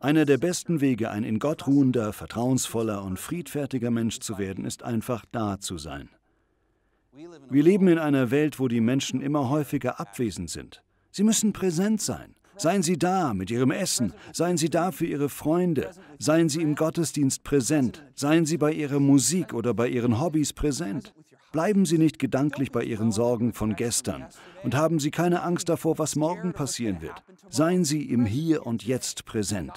Einer der besten Wege, ein in Gott ruhender, vertrauensvoller und friedfertiger Mensch zu werden, ist einfach da zu sein. Wir leben in einer Welt, wo die Menschen immer häufiger abwesend sind. Sie müssen präsent sein. Seien Sie da mit Ihrem Essen, seien Sie da für Ihre Freunde, seien Sie im Gottesdienst präsent, seien Sie bei Ihrer Musik oder bei Ihren Hobbys präsent. Bleiben Sie nicht gedanklich bei Ihren Sorgen von gestern und haben Sie keine Angst davor, was morgen passieren wird. Seien Sie im Hier und Jetzt präsent.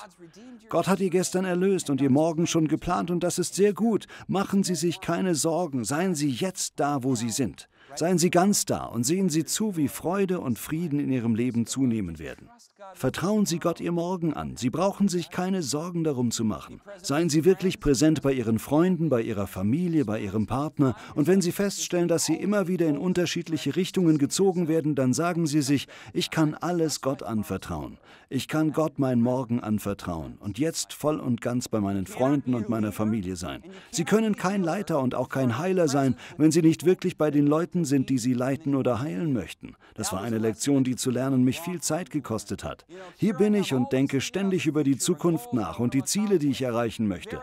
Gott hat Ihr gestern erlöst und Ihr Morgen schon geplant und das ist sehr gut. Machen Sie sich keine Sorgen, seien Sie jetzt da, wo Sie sind. Seien Sie ganz da und sehen Sie zu, wie Freude und Frieden in Ihrem Leben zunehmen werden. Vertrauen Sie Gott Ihr Morgen an. Sie brauchen sich keine Sorgen darum zu machen. Seien Sie wirklich präsent bei Ihren Freunden, bei Ihrer Familie, bei Ihrem Partner. Und wenn Sie feststellen, dass Sie immer wieder in unterschiedliche Richtungen gezogen werden, dann sagen Sie sich, ich kann alles Gott anvertrauen. Ich kann Gott mein Morgen anvertrauen und jetzt voll und ganz bei meinen Freunden und meiner Familie sein. Sie können kein Leiter und auch kein Heiler sein, wenn Sie nicht wirklich bei den Leuten Menschen sind, die sie leiten oder heilen möchten. Das war eine Lektion, die zu lernen mich viel Zeit gekostet hat. Hier bin ich und denke ständig über die Zukunft nach und die Ziele, die ich erreichen möchte.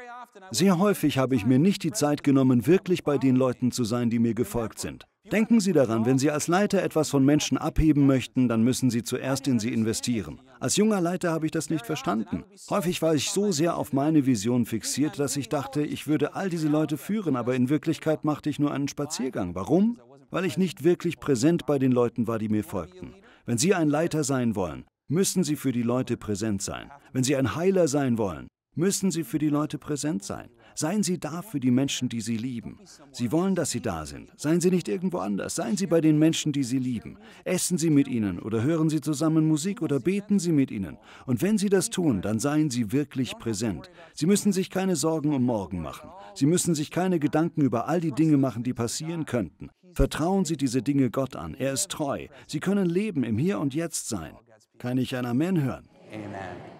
Sehr häufig habe ich mir nicht die Zeit genommen, wirklich bei den Leuten zu sein, die mir gefolgt sind. Denken Sie daran, wenn Sie als Leiter etwas von Menschen abheben möchten, dann müssen Sie zuerst in sie investieren. Als junger Leiter habe ich das nicht verstanden. Häufig war ich so sehr auf meine Vision fixiert, dass ich dachte, ich würde all diese Leute führen, aber in Wirklichkeit machte ich nur einen Spaziergang. Warum? weil ich nicht wirklich präsent bei den Leuten war, die mir folgten. Wenn Sie ein Leiter sein wollen, müssen Sie für die Leute präsent sein. Wenn Sie ein Heiler sein wollen, müssen Sie für die Leute präsent sein. Seien Sie da für die Menschen, die Sie lieben. Sie wollen, dass Sie da sind. Seien Sie nicht irgendwo anders. Seien Sie bei den Menschen, die Sie lieben. Essen Sie mit ihnen oder hören Sie zusammen Musik oder beten Sie mit ihnen. Und wenn Sie das tun, dann seien Sie wirklich präsent. Sie müssen sich keine Sorgen um morgen machen. Sie müssen sich keine Gedanken über all die Dinge machen, die passieren könnten. Vertrauen Sie diese Dinge Gott an. Er ist treu. Sie können leben im Hier und Jetzt sein. Kann ich ein Amen hören? Amen.